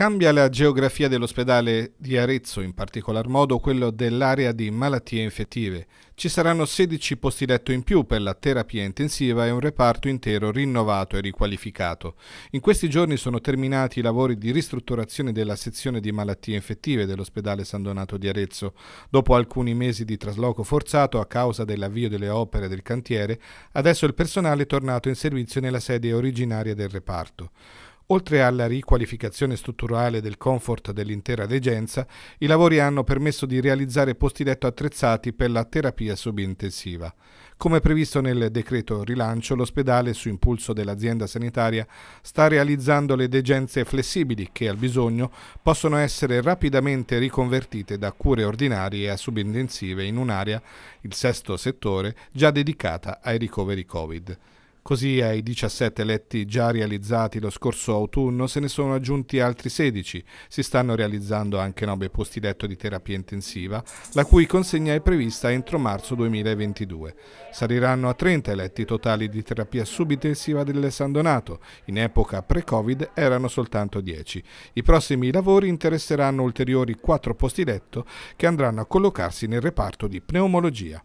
Cambia la geografia dell'ospedale di Arezzo, in particolar modo quello dell'area di malattie infettive. Ci saranno 16 posti letto in più per la terapia intensiva e un reparto intero rinnovato e riqualificato. In questi giorni sono terminati i lavori di ristrutturazione della sezione di malattie infettive dell'ospedale San Donato di Arezzo, dopo alcuni mesi di trasloco forzato a causa dell'avvio delle opere del cantiere, adesso il personale è tornato in servizio nella sede originaria del reparto. Oltre alla riqualificazione strutturale del comfort dell'intera degenza, i lavori hanno permesso di realizzare posti letto attrezzati per la terapia subintensiva. Come previsto nel decreto rilancio, l'ospedale, su impulso dell'azienda sanitaria, sta realizzando le degenze flessibili che al bisogno possono essere rapidamente riconvertite da cure ordinarie a subintensive in un'area, il sesto settore, già dedicata ai ricoveri Covid. Così ai 17 letti già realizzati lo scorso autunno se ne sono aggiunti altri 16. Si stanno realizzando anche 9 posti letto di terapia intensiva, la cui consegna è prevista entro marzo 2022. Saliranno a 30 letti totali di terapia subintensiva del San Donato. In epoca pre-Covid erano soltanto 10. I prossimi lavori interesseranno ulteriori 4 posti letto che andranno a collocarsi nel reparto di pneumologia.